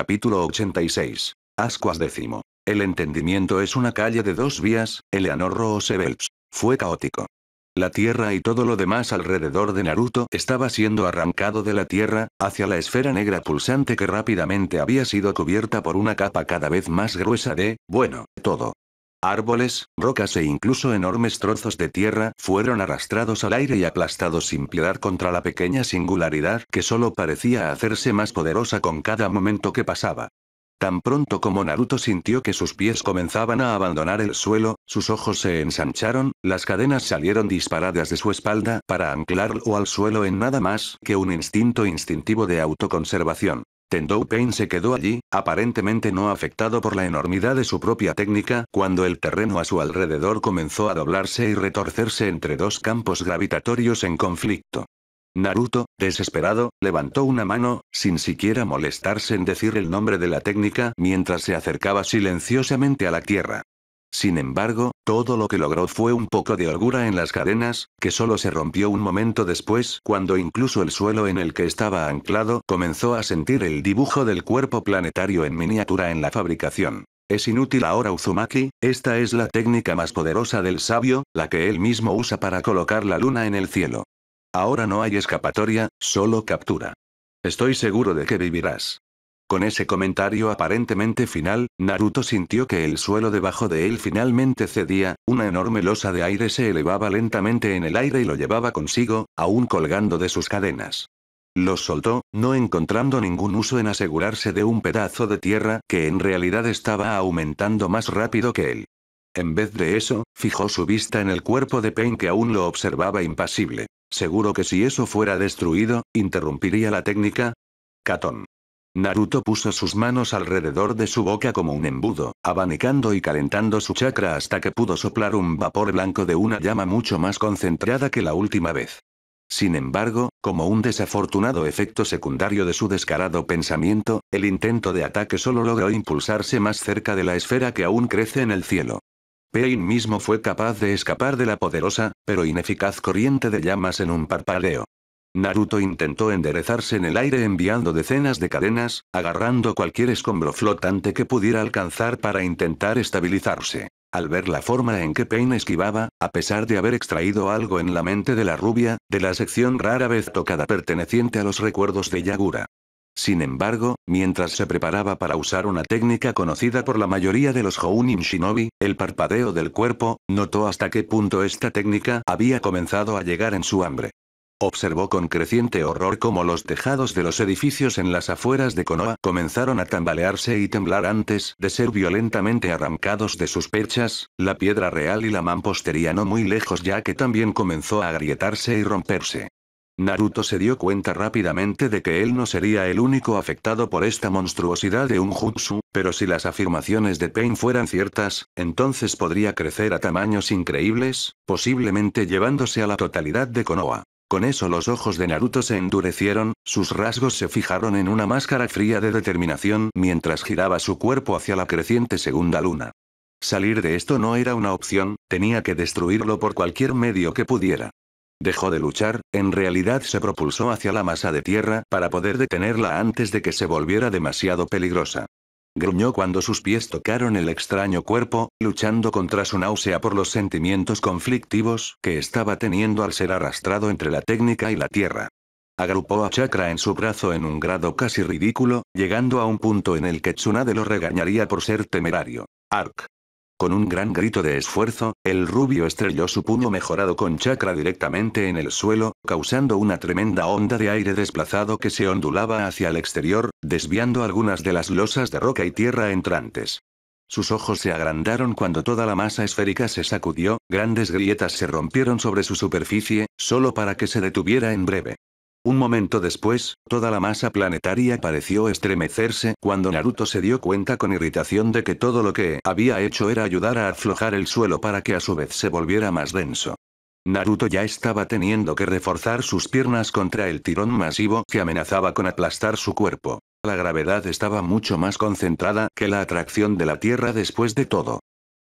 Capítulo 86. Ascuas décimo. El entendimiento es una calle de dos vías, Eleanor Roosevelt. Fue caótico. La Tierra y todo lo demás alrededor de Naruto estaba siendo arrancado de la Tierra, hacia la esfera negra pulsante que rápidamente había sido cubierta por una capa cada vez más gruesa de, bueno, todo. Árboles, rocas e incluso enormes trozos de tierra fueron arrastrados al aire y aplastados sin piedad contra la pequeña singularidad que solo parecía hacerse más poderosa con cada momento que pasaba. Tan pronto como Naruto sintió que sus pies comenzaban a abandonar el suelo, sus ojos se ensancharon, las cadenas salieron disparadas de su espalda para anclarlo al suelo en nada más que un instinto instintivo de autoconservación. Tendou Pain se quedó allí, aparentemente no afectado por la enormidad de su propia técnica, cuando el terreno a su alrededor comenzó a doblarse y retorcerse entre dos campos gravitatorios en conflicto. Naruto, desesperado, levantó una mano, sin siquiera molestarse en decir el nombre de la técnica mientras se acercaba silenciosamente a la Tierra. Sin embargo, todo lo que logró fue un poco de orgura en las cadenas, que solo se rompió un momento después cuando incluso el suelo en el que estaba anclado comenzó a sentir el dibujo del cuerpo planetario en miniatura en la fabricación. Es inútil ahora Uzumaki, esta es la técnica más poderosa del sabio, la que él mismo usa para colocar la luna en el cielo. Ahora no hay escapatoria, solo captura. Estoy seguro de que vivirás. Con ese comentario aparentemente final, Naruto sintió que el suelo debajo de él finalmente cedía, una enorme losa de aire se elevaba lentamente en el aire y lo llevaba consigo, aún colgando de sus cadenas. Lo soltó, no encontrando ningún uso en asegurarse de un pedazo de tierra que en realidad estaba aumentando más rápido que él. En vez de eso, fijó su vista en el cuerpo de Pain que aún lo observaba impasible. Seguro que si eso fuera destruido, interrumpiría la técnica. Catón. Naruto puso sus manos alrededor de su boca como un embudo, abanicando y calentando su chakra hasta que pudo soplar un vapor blanco de una llama mucho más concentrada que la última vez. Sin embargo, como un desafortunado efecto secundario de su descarado pensamiento, el intento de ataque solo logró impulsarse más cerca de la esfera que aún crece en el cielo. Pain mismo fue capaz de escapar de la poderosa, pero ineficaz corriente de llamas en un parpadeo. Naruto intentó enderezarse en el aire enviando decenas de cadenas, agarrando cualquier escombro flotante que pudiera alcanzar para intentar estabilizarse. Al ver la forma en que Pain esquivaba, a pesar de haber extraído algo en la mente de la rubia, de la sección rara vez tocada perteneciente a los recuerdos de Yagura. Sin embargo, mientras se preparaba para usar una técnica conocida por la mayoría de los Hounin Shinobi, el parpadeo del cuerpo, notó hasta qué punto esta técnica había comenzado a llegar en su hambre. Observó con creciente horror cómo los tejados de los edificios en las afueras de Konoha comenzaron a tambalearse y temblar antes de ser violentamente arrancados de sus perchas, la piedra real y la mampostería no muy lejos ya que también comenzó a agrietarse y romperse. Naruto se dio cuenta rápidamente de que él no sería el único afectado por esta monstruosidad de un jutsu, pero si las afirmaciones de Pain fueran ciertas, entonces podría crecer a tamaños increíbles, posiblemente llevándose a la totalidad de Konoha. Con eso los ojos de Naruto se endurecieron, sus rasgos se fijaron en una máscara fría de determinación mientras giraba su cuerpo hacia la creciente segunda luna. Salir de esto no era una opción, tenía que destruirlo por cualquier medio que pudiera. Dejó de luchar, en realidad se propulsó hacia la masa de tierra para poder detenerla antes de que se volviera demasiado peligrosa gruñó cuando sus pies tocaron el extraño cuerpo, luchando contra su náusea por los sentimientos conflictivos que estaba teniendo al ser arrastrado entre la técnica y la tierra. Agrupó a Chakra en su brazo en un grado casi ridículo, llegando a un punto en el que Tsunade lo regañaría por ser temerario. Ark. Con un gran grito de esfuerzo, el rubio estrelló su puño mejorado con chakra directamente en el suelo, causando una tremenda onda de aire desplazado que se ondulaba hacia el exterior, desviando algunas de las losas de roca y tierra entrantes. Sus ojos se agrandaron cuando toda la masa esférica se sacudió, grandes grietas se rompieron sobre su superficie, solo para que se detuviera en breve. Un momento después, toda la masa planetaria pareció estremecerse cuando Naruto se dio cuenta con irritación de que todo lo que había hecho era ayudar a aflojar el suelo para que a su vez se volviera más denso. Naruto ya estaba teniendo que reforzar sus piernas contra el tirón masivo que amenazaba con aplastar su cuerpo. La gravedad estaba mucho más concentrada que la atracción de la Tierra después de todo.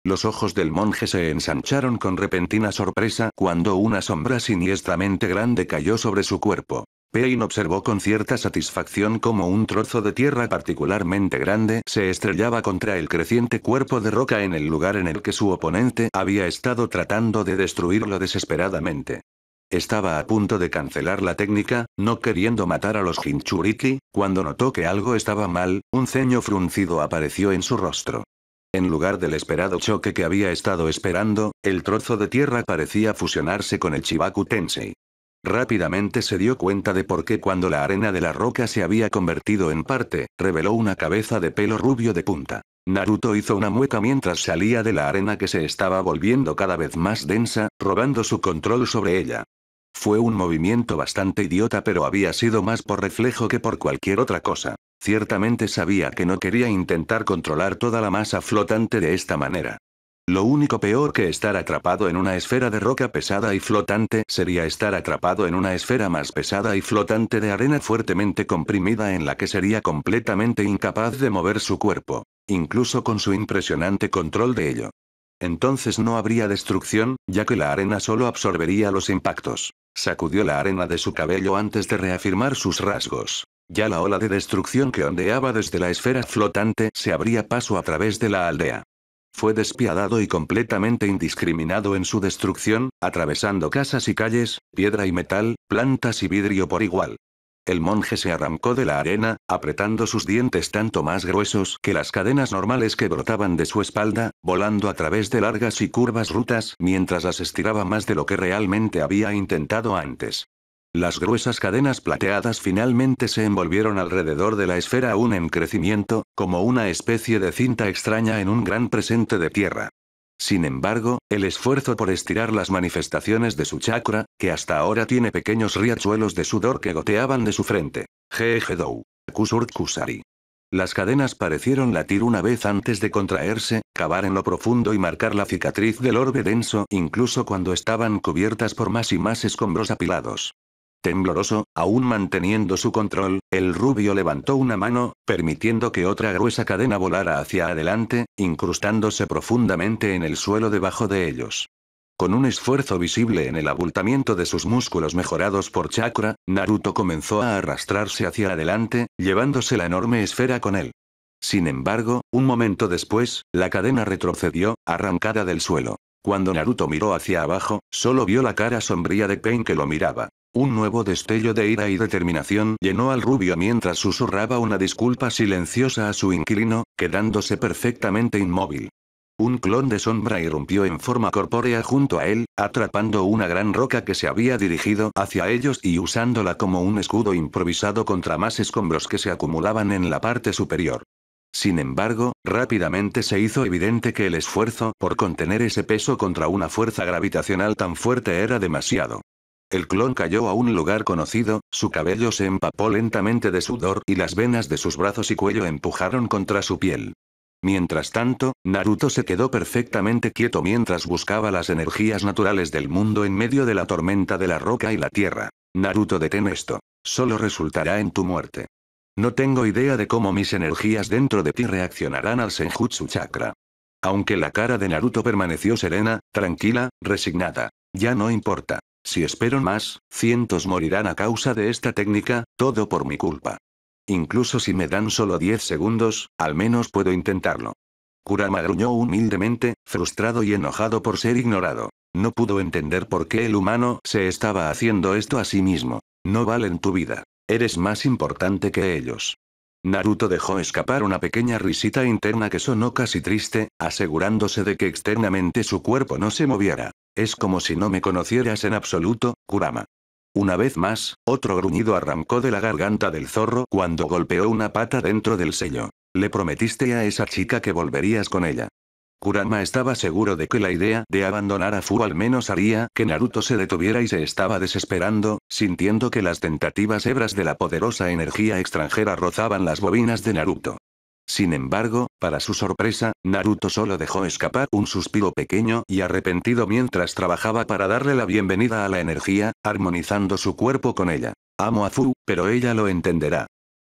Los ojos del monje se ensancharon con repentina sorpresa cuando una sombra siniestramente grande cayó sobre su cuerpo. Payne observó con cierta satisfacción cómo un trozo de tierra particularmente grande se estrellaba contra el creciente cuerpo de roca en el lugar en el que su oponente había estado tratando de destruirlo desesperadamente. Estaba a punto de cancelar la técnica, no queriendo matar a los Hinchuriki, cuando notó que algo estaba mal, un ceño fruncido apareció en su rostro. En lugar del esperado choque que había estado esperando, el trozo de tierra parecía fusionarse con el Chibaku Tensei. Rápidamente se dio cuenta de por qué cuando la arena de la roca se había convertido en parte, reveló una cabeza de pelo rubio de punta. Naruto hizo una mueca mientras salía de la arena que se estaba volviendo cada vez más densa, robando su control sobre ella. Fue un movimiento bastante idiota pero había sido más por reflejo que por cualquier otra cosa. Ciertamente sabía que no quería intentar controlar toda la masa flotante de esta manera. Lo único peor que estar atrapado en una esfera de roca pesada y flotante sería estar atrapado en una esfera más pesada y flotante de arena fuertemente comprimida en la que sería completamente incapaz de mover su cuerpo, incluso con su impresionante control de ello. Entonces no habría destrucción, ya que la arena solo absorbería los impactos. Sacudió la arena de su cabello antes de reafirmar sus rasgos. Ya la ola de destrucción que ondeaba desde la esfera flotante se abría paso a través de la aldea. Fue despiadado y completamente indiscriminado en su destrucción, atravesando casas y calles, piedra y metal, plantas y vidrio por igual. El monje se arrancó de la arena, apretando sus dientes tanto más gruesos que las cadenas normales que brotaban de su espalda, volando a través de largas y curvas rutas mientras las estiraba más de lo que realmente había intentado antes. Las gruesas cadenas plateadas finalmente se envolvieron alrededor de la esfera aún en crecimiento, como una especie de cinta extraña en un gran presente de tierra. Sin embargo, el esfuerzo por estirar las manifestaciones de su chakra, que hasta ahora tiene pequeños riachuelos de sudor que goteaban de su frente. Dou. Kusur Kusari. Las cadenas parecieron latir una vez antes de contraerse, cavar en lo profundo y marcar la cicatriz del orbe denso incluso cuando estaban cubiertas por más y más escombros apilados. Tembloroso, aún manteniendo su control, el rubio levantó una mano, permitiendo que otra gruesa cadena volara hacia adelante, incrustándose profundamente en el suelo debajo de ellos. Con un esfuerzo visible en el abultamiento de sus músculos mejorados por chakra, Naruto comenzó a arrastrarse hacia adelante, llevándose la enorme esfera con él. Sin embargo, un momento después, la cadena retrocedió, arrancada del suelo. Cuando Naruto miró hacia abajo, solo vio la cara sombría de Pain que lo miraba. Un nuevo destello de ira y determinación llenó al rubio mientras susurraba una disculpa silenciosa a su inquilino, quedándose perfectamente inmóvil. Un clon de sombra irrumpió en forma corpórea junto a él, atrapando una gran roca que se había dirigido hacia ellos y usándola como un escudo improvisado contra más escombros que se acumulaban en la parte superior. Sin embargo, rápidamente se hizo evidente que el esfuerzo por contener ese peso contra una fuerza gravitacional tan fuerte era demasiado. El clon cayó a un lugar conocido, su cabello se empapó lentamente de sudor y las venas de sus brazos y cuello empujaron contra su piel. Mientras tanto, Naruto se quedó perfectamente quieto mientras buscaba las energías naturales del mundo en medio de la tormenta de la roca y la tierra. Naruto detén esto. Solo resultará en tu muerte. No tengo idea de cómo mis energías dentro de ti reaccionarán al Senjutsu Chakra. Aunque la cara de Naruto permaneció serena, tranquila, resignada. Ya no importa. Si espero más, cientos morirán a causa de esta técnica, todo por mi culpa. Incluso si me dan solo 10 segundos, al menos puedo intentarlo. Kurama gruñó humildemente, frustrado y enojado por ser ignorado. No pudo entender por qué el humano se estaba haciendo esto a sí mismo. No valen tu vida. Eres más importante que ellos. Naruto dejó escapar una pequeña risita interna que sonó casi triste, asegurándose de que externamente su cuerpo no se moviera. Es como si no me conocieras en absoluto, Kurama. Una vez más, otro gruñido arrancó de la garganta del zorro cuando golpeó una pata dentro del sello. Le prometiste a esa chica que volverías con ella. Kurama estaba seguro de que la idea de abandonar a Fu al menos haría que Naruto se detuviera y se estaba desesperando, sintiendo que las tentativas hebras de la poderosa energía extranjera rozaban las bobinas de Naruto. Sin embargo, para su sorpresa, Naruto solo dejó escapar un suspiro pequeño y arrepentido mientras trabajaba para darle la bienvenida a la energía, armonizando su cuerpo con ella. Amo a Fu, pero ella lo entenderá.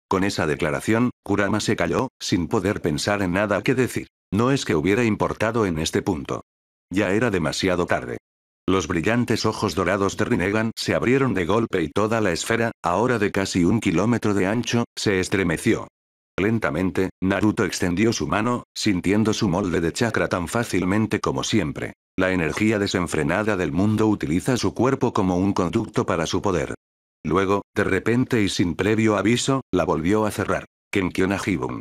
Con esa declaración, Kurama se calló, sin poder pensar en nada que decir. No es que hubiera importado en este punto. Ya era demasiado tarde. Los brillantes ojos dorados de Rinnegan se abrieron de golpe y toda la esfera, ahora de casi un kilómetro de ancho, se estremeció. Lentamente, Naruto extendió su mano, sintiendo su molde de chakra tan fácilmente como siempre. La energía desenfrenada del mundo utiliza su cuerpo como un conducto para su poder. Luego, de repente y sin previo aviso, la volvió a cerrar. Kenkion Jibun.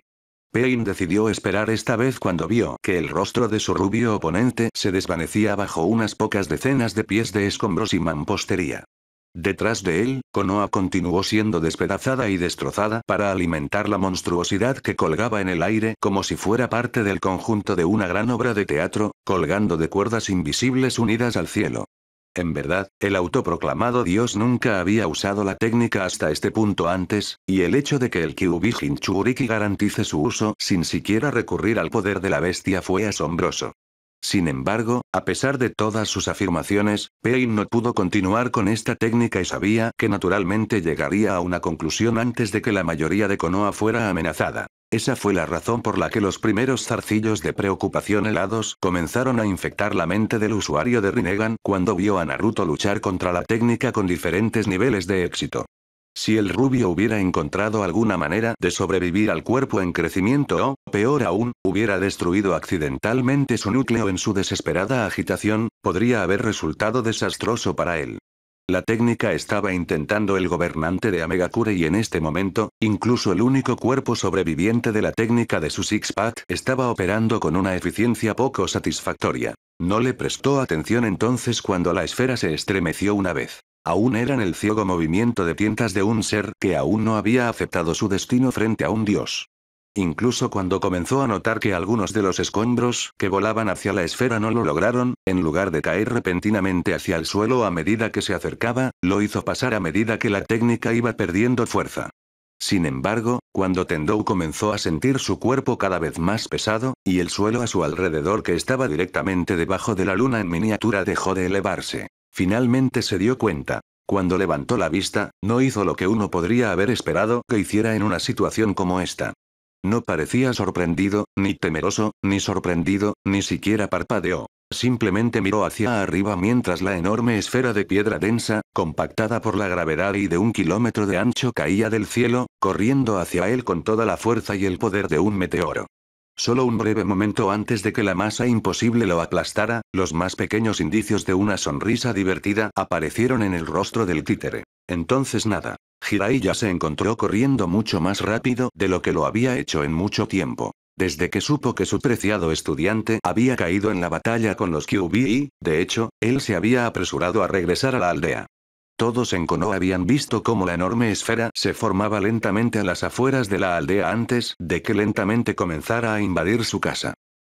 Pain decidió esperar esta vez cuando vio que el rostro de su rubio oponente se desvanecía bajo unas pocas decenas de pies de escombros y mampostería. Detrás de él, Konoa continuó siendo despedazada y destrozada para alimentar la monstruosidad que colgaba en el aire como si fuera parte del conjunto de una gran obra de teatro, colgando de cuerdas invisibles unidas al cielo. En verdad, el autoproclamado dios nunca había usado la técnica hasta este punto antes, y el hecho de que el Kyubi Hinchuriki garantice su uso sin siquiera recurrir al poder de la bestia fue asombroso. Sin embargo, a pesar de todas sus afirmaciones, Payne no pudo continuar con esta técnica y sabía que naturalmente llegaría a una conclusión antes de que la mayoría de Konoha fuera amenazada. Esa fue la razón por la que los primeros zarcillos de preocupación helados comenzaron a infectar la mente del usuario de Rinnegan cuando vio a Naruto luchar contra la técnica con diferentes niveles de éxito. Si el rubio hubiera encontrado alguna manera de sobrevivir al cuerpo en crecimiento o, peor aún, hubiera destruido accidentalmente su núcleo en su desesperada agitación, podría haber resultado desastroso para él. La técnica estaba intentando el gobernante de Amegakure y en este momento, incluso el único cuerpo sobreviviente de la técnica de su six-pack estaba operando con una eficiencia poco satisfactoria. No le prestó atención entonces cuando la esfera se estremeció una vez. Aún eran el ciego movimiento de tientas de un ser que aún no había aceptado su destino frente a un dios. Incluso cuando comenzó a notar que algunos de los escombros que volaban hacia la esfera no lo lograron, en lugar de caer repentinamente hacia el suelo a medida que se acercaba, lo hizo pasar a medida que la técnica iba perdiendo fuerza. Sin embargo, cuando Tendou comenzó a sentir su cuerpo cada vez más pesado, y el suelo a su alrededor que estaba directamente debajo de la luna en miniatura dejó de elevarse. Finalmente se dio cuenta. Cuando levantó la vista, no hizo lo que uno podría haber esperado que hiciera en una situación como esta. No parecía sorprendido, ni temeroso, ni sorprendido, ni siquiera parpadeó. Simplemente miró hacia arriba mientras la enorme esfera de piedra densa, compactada por la gravedad y de un kilómetro de ancho caía del cielo, corriendo hacia él con toda la fuerza y el poder de un meteoro. Solo un breve momento antes de que la masa imposible lo aplastara, los más pequeños indicios de una sonrisa divertida aparecieron en el rostro del títere. Entonces nada. Hirai ya se encontró corriendo mucho más rápido de lo que lo había hecho en mucho tiempo. Desde que supo que su preciado estudiante había caído en la batalla con los y, de hecho, él se había apresurado a regresar a la aldea. Todos en Kono habían visto cómo la enorme esfera se formaba lentamente a las afueras de la aldea antes de que lentamente comenzara a invadir su casa.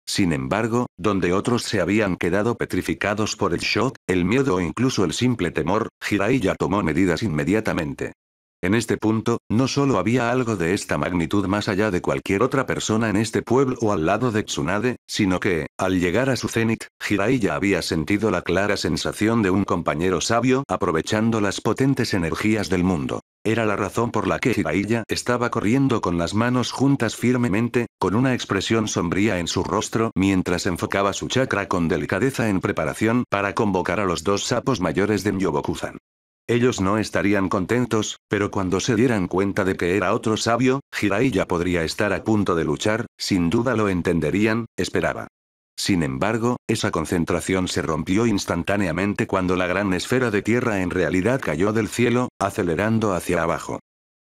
Sin embargo, donde otros se habían quedado petrificados por el shock, el miedo o incluso el simple temor, Jiraiya tomó medidas inmediatamente. En este punto, no solo había algo de esta magnitud más allá de cualquier otra persona en este pueblo o al lado de Tsunade, sino que, al llegar a su cenit, Jiraiya había sentido la clara sensación de un compañero sabio aprovechando las potentes energías del mundo. Era la razón por la que Jiraiya estaba corriendo con las manos juntas firmemente, con una expresión sombría en su rostro mientras enfocaba su chakra con delicadeza en preparación para convocar a los dos sapos mayores de Myobokuzan. Ellos no estarían contentos, pero cuando se dieran cuenta de que era otro sabio, Jiraiya podría estar a punto de luchar, sin duda lo entenderían, esperaba. Sin embargo, esa concentración se rompió instantáneamente cuando la gran esfera de tierra en realidad cayó del cielo, acelerando hacia abajo.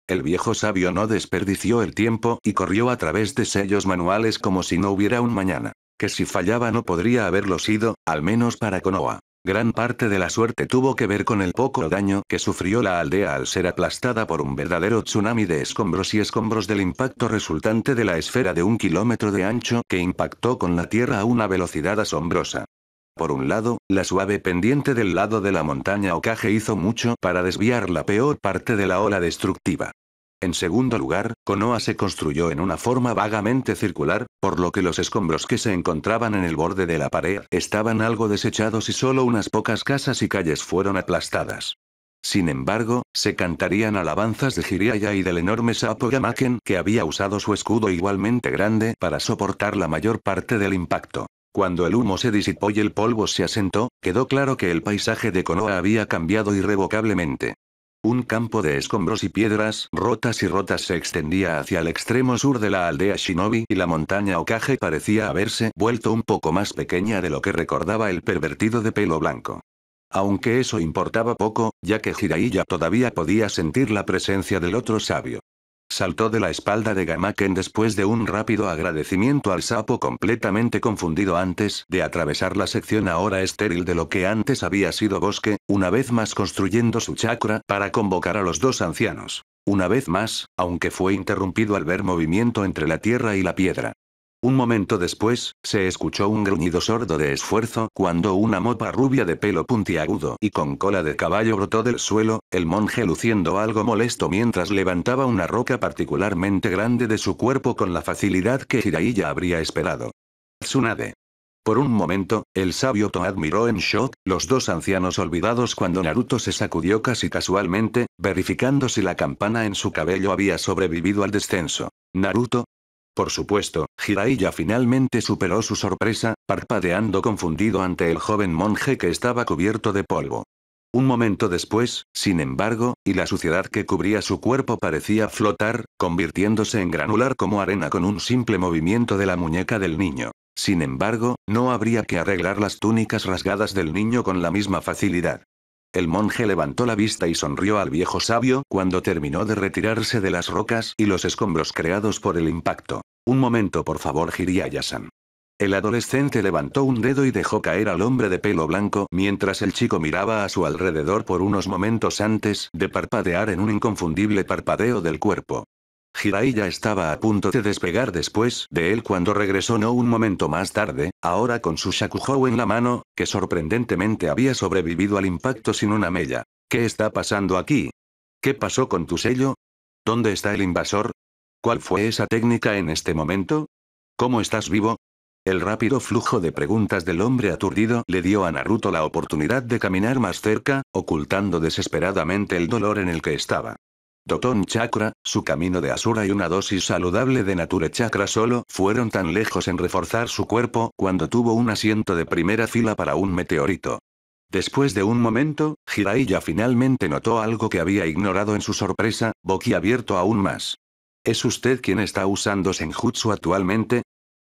El viejo sabio no desperdició el tiempo y corrió a través de sellos manuales como si no hubiera un mañana. Que si fallaba no podría haberlo sido, al menos para Konoha. Gran parte de la suerte tuvo que ver con el poco daño que sufrió la aldea al ser aplastada por un verdadero tsunami de escombros y escombros del impacto resultante de la esfera de un kilómetro de ancho que impactó con la tierra a una velocidad asombrosa. Por un lado, la suave pendiente del lado de la montaña Ocaje hizo mucho para desviar la peor parte de la ola destructiva. En segundo lugar, Konoa se construyó en una forma vagamente circular, por lo que los escombros que se encontraban en el borde de la pared estaban algo desechados y solo unas pocas casas y calles fueron aplastadas. Sin embargo, se cantarían alabanzas de Jiriaya y del enorme sapo Yamaken que había usado su escudo igualmente grande para soportar la mayor parte del impacto. Cuando el humo se disipó y el polvo se asentó, quedó claro que el paisaje de Konoha había cambiado irrevocablemente. Un campo de escombros y piedras rotas y rotas se extendía hacia el extremo sur de la aldea Shinobi y la montaña Okage parecía haberse vuelto un poco más pequeña de lo que recordaba el pervertido de pelo blanco. Aunque eso importaba poco, ya que Jiraiya todavía podía sentir la presencia del otro sabio. Saltó de la espalda de Gamaken después de un rápido agradecimiento al sapo completamente confundido antes de atravesar la sección ahora estéril de lo que antes había sido bosque, una vez más construyendo su chakra para convocar a los dos ancianos. Una vez más, aunque fue interrumpido al ver movimiento entre la tierra y la piedra. Un momento después, se escuchó un gruñido sordo de esfuerzo cuando una mopa rubia de pelo puntiagudo y con cola de caballo brotó del suelo, el monje luciendo algo molesto mientras levantaba una roca particularmente grande de su cuerpo con la facilidad que Jiraiya habría esperado. Tsunade. Por un momento, el sabio To admiró en shock, los dos ancianos olvidados cuando Naruto se sacudió casi casualmente, verificando si la campana en su cabello había sobrevivido al descenso. Naruto, por supuesto, Jiraiya finalmente superó su sorpresa, parpadeando confundido ante el joven monje que estaba cubierto de polvo. Un momento después, sin embargo, y la suciedad que cubría su cuerpo parecía flotar, convirtiéndose en granular como arena con un simple movimiento de la muñeca del niño. Sin embargo, no habría que arreglar las túnicas rasgadas del niño con la misma facilidad. El monje levantó la vista y sonrió al viejo sabio cuando terminó de retirarse de las rocas y los escombros creados por el impacto. Un momento por favor jiraiya san El adolescente levantó un dedo y dejó caer al hombre de pelo blanco mientras el chico miraba a su alrededor por unos momentos antes de parpadear en un inconfundible parpadeo del cuerpo. Jiraiya estaba a punto de despegar después de él cuando regresó no un momento más tarde, ahora con su Shakuhou en la mano, que sorprendentemente había sobrevivido al impacto sin una mella. ¿Qué está pasando aquí? ¿Qué pasó con tu sello? ¿Dónde está el invasor? ¿Cuál fue esa técnica en este momento? ¿Cómo estás vivo? El rápido flujo de preguntas del hombre aturdido le dio a Naruto la oportunidad de caminar más cerca, ocultando desesperadamente el dolor en el que estaba. Doton Chakra, su camino de Asura y una dosis saludable de Nature Chakra solo fueron tan lejos en reforzar su cuerpo cuando tuvo un asiento de primera fila para un meteorito. Después de un momento, Hiraiya finalmente notó algo que había ignorado en su sorpresa, boquiabierto aún más. ¿Es usted quien está usando Senjutsu actualmente?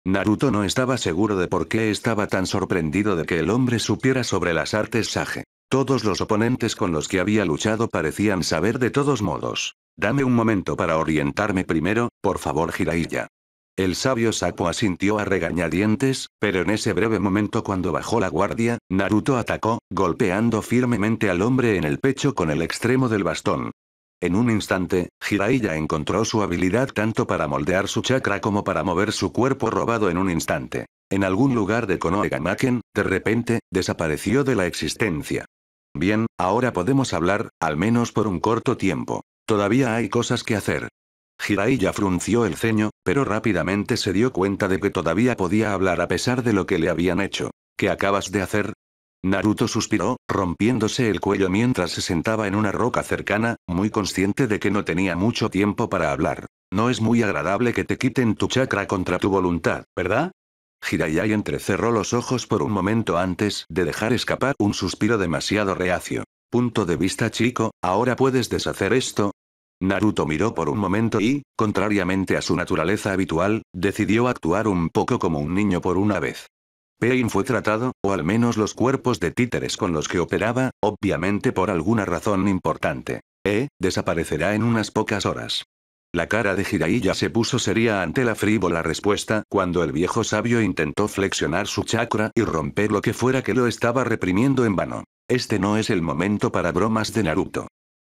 Naruto no estaba seguro de por qué estaba tan sorprendido de que el hombre supiera sobre las artes Sage. Todos los oponentes con los que había luchado parecían saber de todos modos. Dame un momento para orientarme primero, por favor Jiraiya. El sabio Sapo asintió a regañadientes, pero en ese breve momento cuando bajó la guardia, Naruto atacó, golpeando firmemente al hombre en el pecho con el extremo del bastón. En un instante, Jiraiya encontró su habilidad tanto para moldear su chakra como para mover su cuerpo robado en un instante. En algún lugar de Konoegamaken, de repente, desapareció de la existencia. Bien, ahora podemos hablar, al menos por un corto tiempo. Todavía hay cosas que hacer. Jiraiya frunció el ceño, pero rápidamente se dio cuenta de que todavía podía hablar a pesar de lo que le habían hecho. ¿Qué acabas de hacer? Naruto suspiró, rompiéndose el cuello mientras se sentaba en una roca cercana, muy consciente de que no tenía mucho tiempo para hablar. No es muy agradable que te quiten tu chakra contra tu voluntad, ¿verdad? Jiraiya entrecerró los ojos por un momento antes de dejar escapar un suspiro demasiado reacio. Punto de vista chico, ¿ahora puedes deshacer esto? Naruto miró por un momento y, contrariamente a su naturaleza habitual, decidió actuar un poco como un niño por una vez. Pain fue tratado, o al menos los cuerpos de títeres con los que operaba, obviamente por alguna razón importante. E, desaparecerá en unas pocas horas. La cara de Jiraiya se puso seria ante la frívola respuesta cuando el viejo sabio intentó flexionar su chakra y romper lo que fuera que lo estaba reprimiendo en vano. Este no es el momento para bromas de Naruto.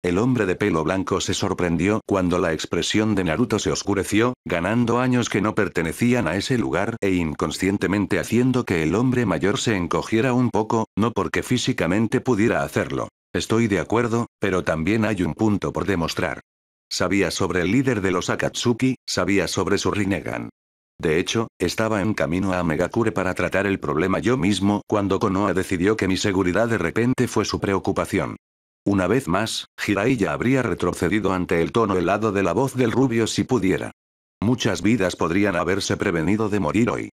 El hombre de pelo blanco se sorprendió cuando la expresión de Naruto se oscureció, ganando años que no pertenecían a ese lugar e inconscientemente haciendo que el hombre mayor se encogiera un poco, no porque físicamente pudiera hacerlo. Estoy de acuerdo, pero también hay un punto por demostrar. Sabía sobre el líder de los Akatsuki, sabía sobre su Rinnegan. De hecho, estaba en camino a Megakure para tratar el problema yo mismo cuando Konoha decidió que mi seguridad de repente fue su preocupación. Una vez más, Jiraiya habría retrocedido ante el tono helado de la voz del rubio si pudiera. Muchas vidas podrían haberse prevenido de morir hoy.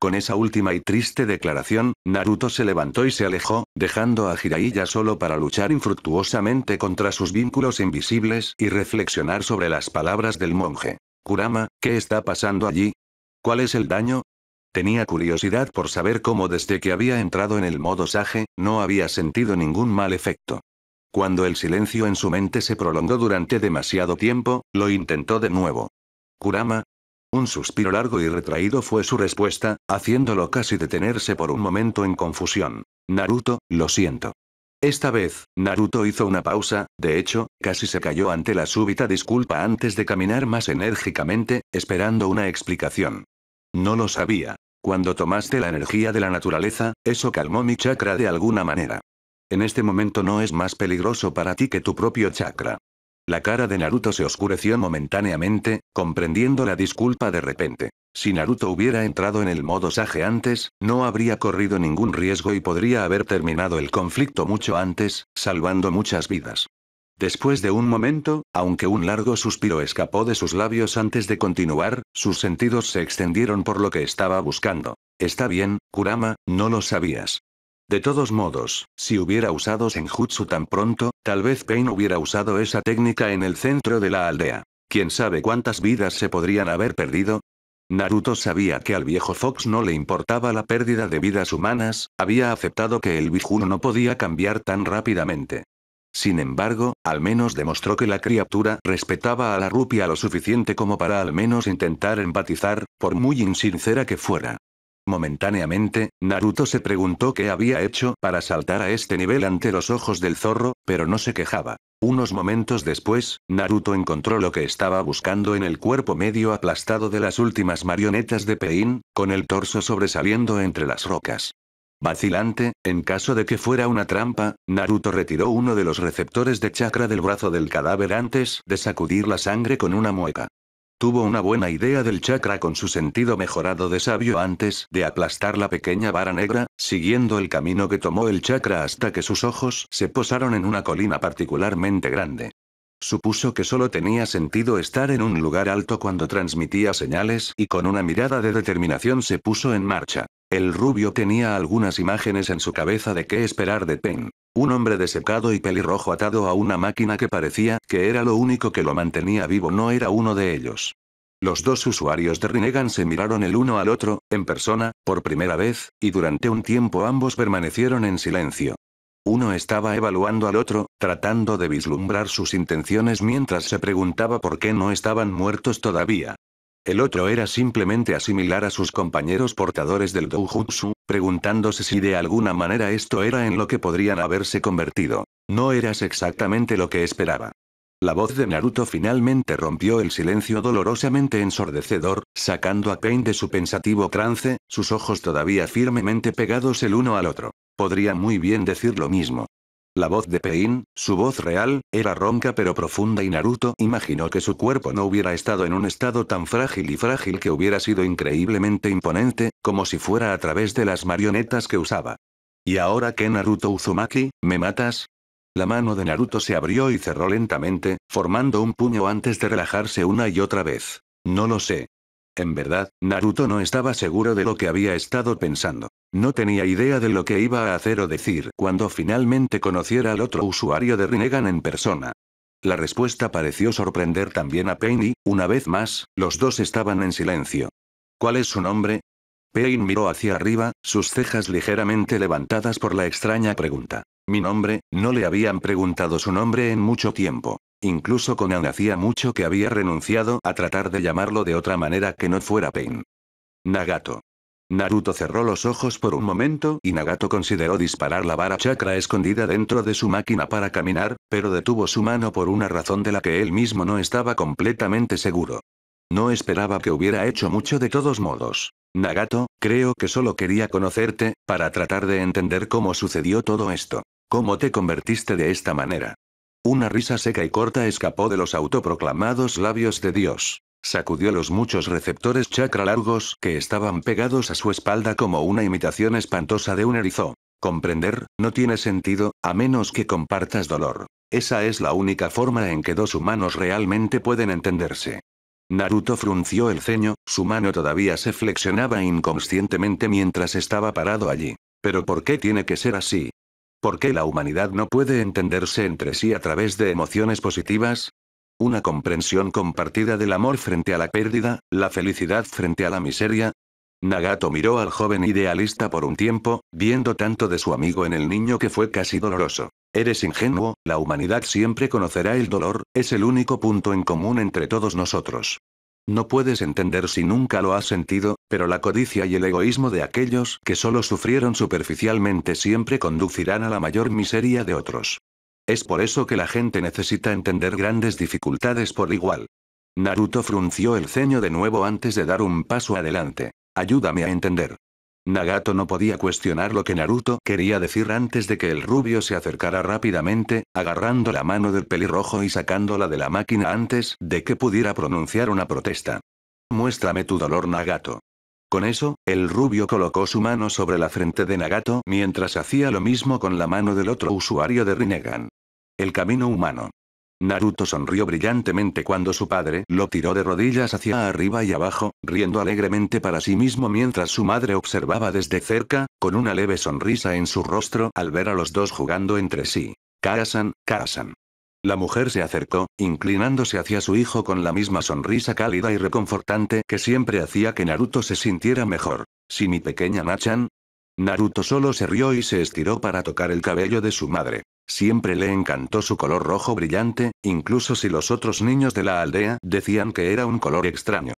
Con esa última y triste declaración, Naruto se levantó y se alejó, dejando a Jiraiya solo para luchar infructuosamente contra sus vínculos invisibles y reflexionar sobre las palabras del monje. Kurama, ¿qué está pasando allí? ¿Cuál es el daño? Tenía curiosidad por saber cómo desde que había entrado en el modo Sage, no había sentido ningún mal efecto. Cuando el silencio en su mente se prolongó durante demasiado tiempo, lo intentó de nuevo. Kurama. Un suspiro largo y retraído fue su respuesta, haciéndolo casi detenerse por un momento en confusión. Naruto, lo siento. Esta vez, Naruto hizo una pausa, de hecho, casi se cayó ante la súbita disculpa antes de caminar más enérgicamente, esperando una explicación. No lo sabía. Cuando tomaste la energía de la naturaleza, eso calmó mi chakra de alguna manera. En este momento no es más peligroso para ti que tu propio chakra. La cara de Naruto se oscureció momentáneamente, comprendiendo la disculpa de repente. Si Naruto hubiera entrado en el modo Sage antes, no habría corrido ningún riesgo y podría haber terminado el conflicto mucho antes, salvando muchas vidas. Después de un momento, aunque un largo suspiro escapó de sus labios antes de continuar, sus sentidos se extendieron por lo que estaba buscando. Está bien, Kurama, no lo sabías. De todos modos, si hubiera usado Senjutsu tan pronto, tal vez Pain hubiera usado esa técnica en el centro de la aldea. ¿Quién sabe cuántas vidas se podrían haber perdido? Naruto sabía que al viejo Fox no le importaba la pérdida de vidas humanas, había aceptado que el Bijuno no podía cambiar tan rápidamente. Sin embargo, al menos demostró que la criatura respetaba a la rupia lo suficiente como para al menos intentar empatizar, por muy insincera que fuera. Momentáneamente, Naruto se preguntó qué había hecho para saltar a este nivel ante los ojos del zorro, pero no se quejaba. Unos momentos después, Naruto encontró lo que estaba buscando en el cuerpo medio aplastado de las últimas marionetas de Pein, con el torso sobresaliendo entre las rocas. Vacilante, en caso de que fuera una trampa, Naruto retiró uno de los receptores de chakra del brazo del cadáver antes de sacudir la sangre con una mueca. Tuvo una buena idea del chakra con su sentido mejorado de sabio antes de aplastar la pequeña vara negra, siguiendo el camino que tomó el chakra hasta que sus ojos se posaron en una colina particularmente grande. Supuso que solo tenía sentido estar en un lugar alto cuando transmitía señales y con una mirada de determinación se puso en marcha. El rubio tenía algunas imágenes en su cabeza de qué esperar de Pen. Un hombre desecado y pelirrojo atado a una máquina que parecía que era lo único que lo mantenía vivo no era uno de ellos. Los dos usuarios de Rinnegan se miraron el uno al otro, en persona, por primera vez, y durante un tiempo ambos permanecieron en silencio. Uno estaba evaluando al otro, tratando de vislumbrar sus intenciones mientras se preguntaba por qué no estaban muertos todavía. El otro era simplemente asimilar a sus compañeros portadores del doujutsu, preguntándose si de alguna manera esto era en lo que podrían haberse convertido. No eras exactamente lo que esperaba. La voz de Naruto finalmente rompió el silencio dolorosamente ensordecedor, sacando a Pain de su pensativo trance, sus ojos todavía firmemente pegados el uno al otro. Podría muy bien decir lo mismo. La voz de Pein, su voz real, era ronca pero profunda y Naruto imaginó que su cuerpo no hubiera estado en un estado tan frágil y frágil que hubiera sido increíblemente imponente, como si fuera a través de las marionetas que usaba. ¿Y ahora que Naruto Uzumaki, me matas? La mano de Naruto se abrió y cerró lentamente, formando un puño antes de relajarse una y otra vez. No lo sé, en verdad, Naruto no estaba seguro de lo que había estado pensando. No tenía idea de lo que iba a hacer o decir cuando finalmente conociera al otro usuario de Rinnegan en persona. La respuesta pareció sorprender también a Pain y, una vez más, los dos estaban en silencio. ¿Cuál es su nombre? Pain miró hacia arriba, sus cejas ligeramente levantadas por la extraña pregunta. Mi nombre, no le habían preguntado su nombre en mucho tiempo. Incluso Conan hacía mucho que había renunciado a tratar de llamarlo de otra manera que no fuera Pain. Nagato. Naruto cerró los ojos por un momento y Nagato consideró disparar la vara chakra escondida dentro de su máquina para caminar, pero detuvo su mano por una razón de la que él mismo no estaba completamente seguro. No esperaba que hubiera hecho mucho de todos modos. Nagato, creo que solo quería conocerte, para tratar de entender cómo sucedió todo esto. ¿Cómo te convertiste de esta manera? Una risa seca y corta escapó de los autoproclamados labios de Dios. Sacudió los muchos receptores chakra largos que estaban pegados a su espalda como una imitación espantosa de un erizo. Comprender, no tiene sentido, a menos que compartas dolor. Esa es la única forma en que dos humanos realmente pueden entenderse. Naruto frunció el ceño, su mano todavía se flexionaba inconscientemente mientras estaba parado allí. Pero ¿por qué tiene que ser así? ¿Por qué la humanidad no puede entenderse entre sí a través de emociones positivas? Una comprensión compartida del amor frente a la pérdida, la felicidad frente a la miseria, Nagato miró al joven idealista por un tiempo, viendo tanto de su amigo en el niño que fue casi doloroso. Eres ingenuo, la humanidad siempre conocerá el dolor, es el único punto en común entre todos nosotros. No puedes entender si nunca lo has sentido, pero la codicia y el egoísmo de aquellos que solo sufrieron superficialmente siempre conducirán a la mayor miseria de otros. Es por eso que la gente necesita entender grandes dificultades por igual. Naruto frunció el ceño de nuevo antes de dar un paso adelante. Ayúdame a entender. Nagato no podía cuestionar lo que Naruto quería decir antes de que el rubio se acercara rápidamente, agarrando la mano del pelirrojo y sacándola de la máquina antes de que pudiera pronunciar una protesta. Muéstrame tu dolor Nagato. Con eso, el rubio colocó su mano sobre la frente de Nagato mientras hacía lo mismo con la mano del otro usuario de Rinnegan. El camino humano. Naruto sonrió brillantemente cuando su padre lo tiró de rodillas hacia arriba y abajo, riendo alegremente para sí mismo mientras su madre observaba desde cerca, con una leve sonrisa en su rostro al ver a los dos jugando entre sí. Kaasan, Kaasan. La mujer se acercó, inclinándose hacia su hijo con la misma sonrisa cálida y reconfortante que siempre hacía que Naruto se sintiera mejor. Si mi pequeña Nachan. Naruto solo se rió y se estiró para tocar el cabello de su madre. Siempre le encantó su color rojo brillante, incluso si los otros niños de la aldea decían que era un color extraño.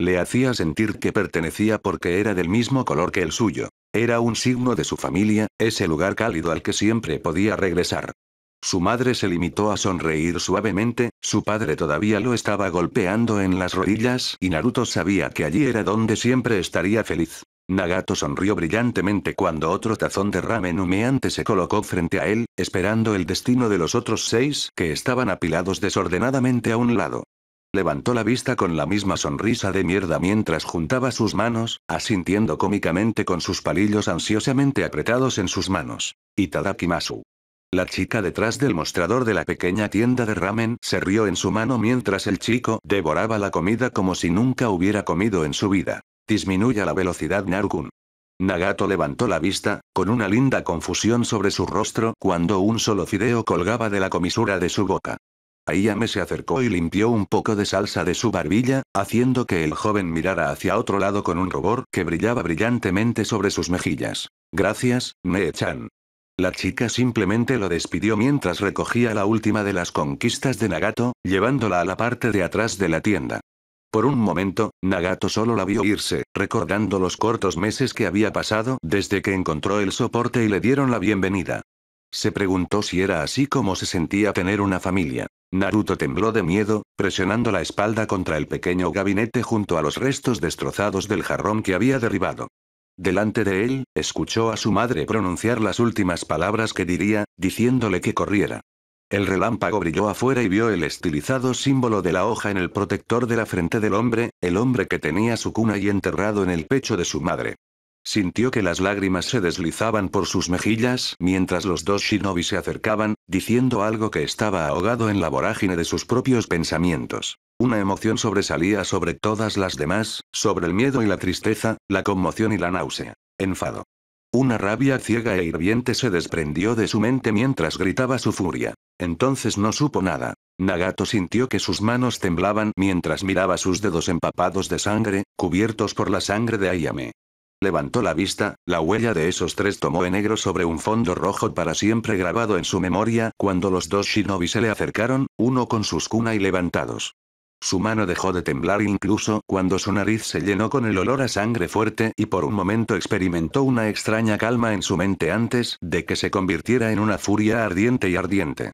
Le hacía sentir que pertenecía porque era del mismo color que el suyo. Era un signo de su familia, ese lugar cálido al que siempre podía regresar. Su madre se limitó a sonreír suavemente, su padre todavía lo estaba golpeando en las rodillas y Naruto sabía que allí era donde siempre estaría feliz. Nagato sonrió brillantemente cuando otro tazón de ramen humeante se colocó frente a él, esperando el destino de los otros seis que estaban apilados desordenadamente a un lado. Levantó la vista con la misma sonrisa de mierda mientras juntaba sus manos, asintiendo cómicamente con sus palillos ansiosamente apretados en sus manos. Itadaki Masu. La chica detrás del mostrador de la pequeña tienda de ramen se rió en su mano mientras el chico devoraba la comida como si nunca hubiera comido en su vida. Disminuya la velocidad Nargun. Nagato levantó la vista, con una linda confusión sobre su rostro cuando un solo fideo colgaba de la comisura de su boca. Ayame se acercó y limpió un poco de salsa de su barbilla, haciendo que el joven mirara hacia otro lado con un rubor que brillaba brillantemente sobre sus mejillas. Gracias, Nee-chan. La chica simplemente lo despidió mientras recogía la última de las conquistas de Nagato, llevándola a la parte de atrás de la tienda. Por un momento, Nagato solo la vio irse, recordando los cortos meses que había pasado desde que encontró el soporte y le dieron la bienvenida. Se preguntó si era así como se sentía tener una familia. Naruto tembló de miedo, presionando la espalda contra el pequeño gabinete junto a los restos destrozados del jarrón que había derribado. Delante de él, escuchó a su madre pronunciar las últimas palabras que diría, diciéndole que corriera. El relámpago brilló afuera y vio el estilizado símbolo de la hoja en el protector de la frente del hombre, el hombre que tenía su cuna y enterrado en el pecho de su madre. Sintió que las lágrimas se deslizaban por sus mejillas mientras los dos shinobi se acercaban, diciendo algo que estaba ahogado en la vorágine de sus propios pensamientos. Una emoción sobresalía sobre todas las demás, sobre el miedo y la tristeza, la conmoción y la náusea. Enfado. Una rabia ciega e hirviente se desprendió de su mente mientras gritaba su furia. Entonces no supo nada. Nagato sintió que sus manos temblaban mientras miraba sus dedos empapados de sangre, cubiertos por la sangre de Ayame. Levantó la vista, la huella de esos tres tomó en negro sobre un fondo rojo para siempre grabado en su memoria, cuando los dos shinobi se le acercaron, uno con sus cuna y levantados. Su mano dejó de temblar incluso cuando su nariz se llenó con el olor a sangre fuerte y por un momento experimentó una extraña calma en su mente antes de que se convirtiera en una furia ardiente y ardiente.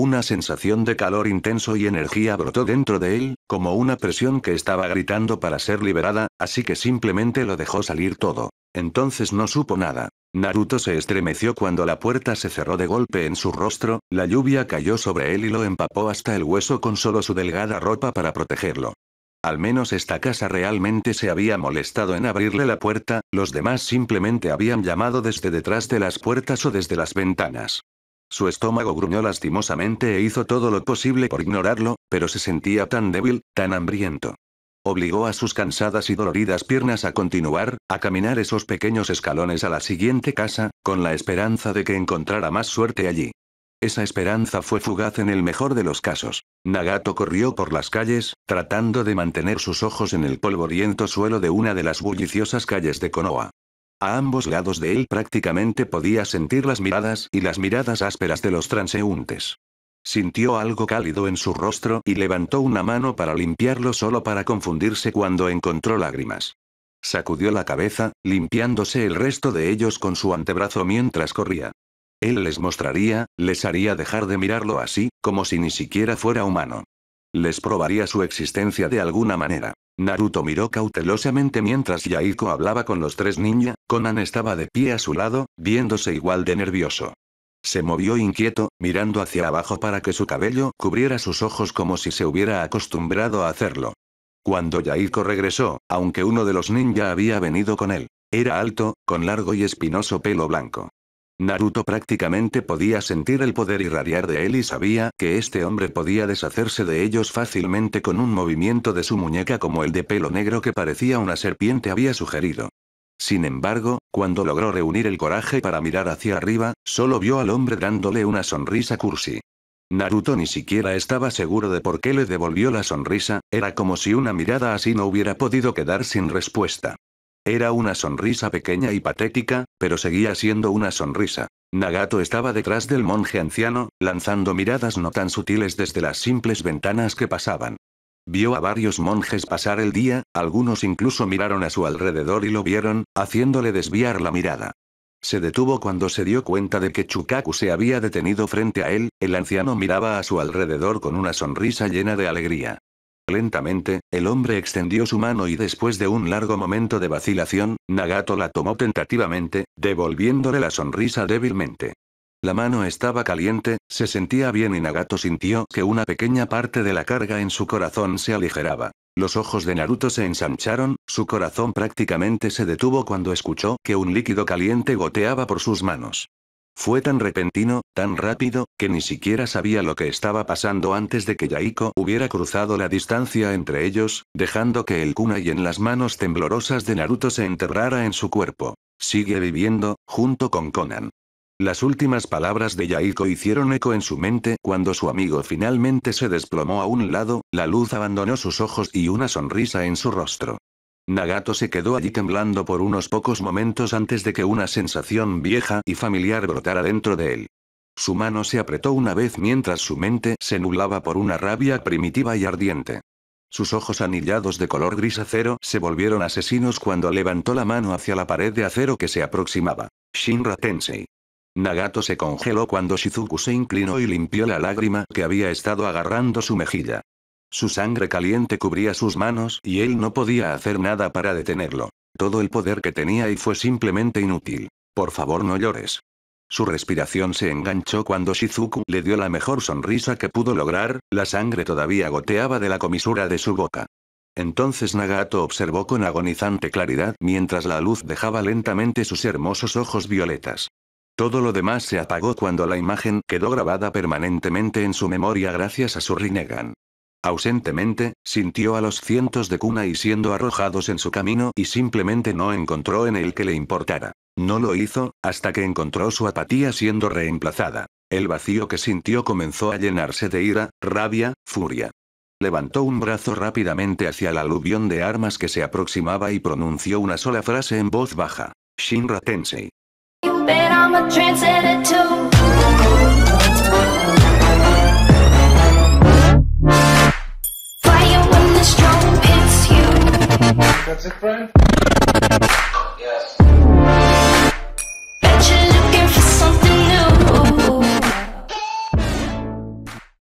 Una sensación de calor intenso y energía brotó dentro de él, como una presión que estaba gritando para ser liberada, así que simplemente lo dejó salir todo. Entonces no supo nada. Naruto se estremeció cuando la puerta se cerró de golpe en su rostro, la lluvia cayó sobre él y lo empapó hasta el hueso con solo su delgada ropa para protegerlo. Al menos esta casa realmente se había molestado en abrirle la puerta, los demás simplemente habían llamado desde detrás de las puertas o desde las ventanas. Su estómago gruñó lastimosamente e hizo todo lo posible por ignorarlo, pero se sentía tan débil, tan hambriento. Obligó a sus cansadas y doloridas piernas a continuar, a caminar esos pequeños escalones a la siguiente casa, con la esperanza de que encontrara más suerte allí. Esa esperanza fue fugaz en el mejor de los casos. Nagato corrió por las calles, tratando de mantener sus ojos en el polvoriento suelo de una de las bulliciosas calles de Konoha. A ambos lados de él prácticamente podía sentir las miradas y las miradas ásperas de los transeúntes. Sintió algo cálido en su rostro y levantó una mano para limpiarlo solo para confundirse cuando encontró lágrimas. Sacudió la cabeza, limpiándose el resto de ellos con su antebrazo mientras corría. Él les mostraría, les haría dejar de mirarlo así, como si ni siquiera fuera humano. Les probaría su existencia de alguna manera. Naruto miró cautelosamente mientras Yaiko hablaba con los tres ninja, Conan estaba de pie a su lado, viéndose igual de nervioso. Se movió inquieto, mirando hacia abajo para que su cabello cubriera sus ojos como si se hubiera acostumbrado a hacerlo. Cuando Yaiko regresó, aunque uno de los ninja había venido con él, era alto, con largo y espinoso pelo blanco. Naruto prácticamente podía sentir el poder irradiar de él y sabía que este hombre podía deshacerse de ellos fácilmente con un movimiento de su muñeca como el de pelo negro que parecía una serpiente había sugerido. Sin embargo, cuando logró reunir el coraje para mirar hacia arriba, solo vio al hombre dándole una sonrisa cursi. Naruto ni siquiera estaba seguro de por qué le devolvió la sonrisa, era como si una mirada así no hubiera podido quedar sin respuesta. Era una sonrisa pequeña y patética, pero seguía siendo una sonrisa. Nagato estaba detrás del monje anciano, lanzando miradas no tan sutiles desde las simples ventanas que pasaban. Vio a varios monjes pasar el día, algunos incluso miraron a su alrededor y lo vieron, haciéndole desviar la mirada. Se detuvo cuando se dio cuenta de que Chukaku se había detenido frente a él, el anciano miraba a su alrededor con una sonrisa llena de alegría. Lentamente, el hombre extendió su mano y después de un largo momento de vacilación, Nagato la tomó tentativamente, devolviéndole la sonrisa débilmente. La mano estaba caliente, se sentía bien y Nagato sintió que una pequeña parte de la carga en su corazón se aligeraba. Los ojos de Naruto se ensancharon, su corazón prácticamente se detuvo cuando escuchó que un líquido caliente goteaba por sus manos. Fue tan repentino, tan rápido, que ni siquiera sabía lo que estaba pasando antes de que Yaiko hubiera cruzado la distancia entre ellos, dejando que el kunai en las manos temblorosas de Naruto se enterrara en su cuerpo. Sigue viviendo, junto con Conan. Las últimas palabras de Yaiko hicieron eco en su mente cuando su amigo finalmente se desplomó a un lado, la luz abandonó sus ojos y una sonrisa en su rostro. Nagato se quedó allí temblando por unos pocos momentos antes de que una sensación vieja y familiar brotara dentro de él. Su mano se apretó una vez mientras su mente se nublaba por una rabia primitiva y ardiente. Sus ojos anillados de color gris acero se volvieron asesinos cuando levantó la mano hacia la pared de acero que se aproximaba. Shinra Tensei. Nagato se congeló cuando Shizuku se inclinó y limpió la lágrima que había estado agarrando su mejilla. Su sangre caliente cubría sus manos y él no podía hacer nada para detenerlo. Todo el poder que tenía y fue simplemente inútil. Por favor no llores. Su respiración se enganchó cuando Shizuku le dio la mejor sonrisa que pudo lograr, la sangre todavía goteaba de la comisura de su boca. Entonces Nagato observó con agonizante claridad mientras la luz dejaba lentamente sus hermosos ojos violetas. Todo lo demás se apagó cuando la imagen quedó grabada permanentemente en su memoria gracias a su Rinnegan. Ausentemente, sintió a los cientos de cuna y siendo arrojados en su camino y simplemente no encontró en él que le importara. No lo hizo, hasta que encontró su apatía siendo reemplazada. El vacío que sintió comenzó a llenarse de ira, rabia, furia. Levantó un brazo rápidamente hacia el aluvión de armas que se aproximaba y pronunció una sola frase en voz baja. Shinra Tensei. That's it, Brian? Yes.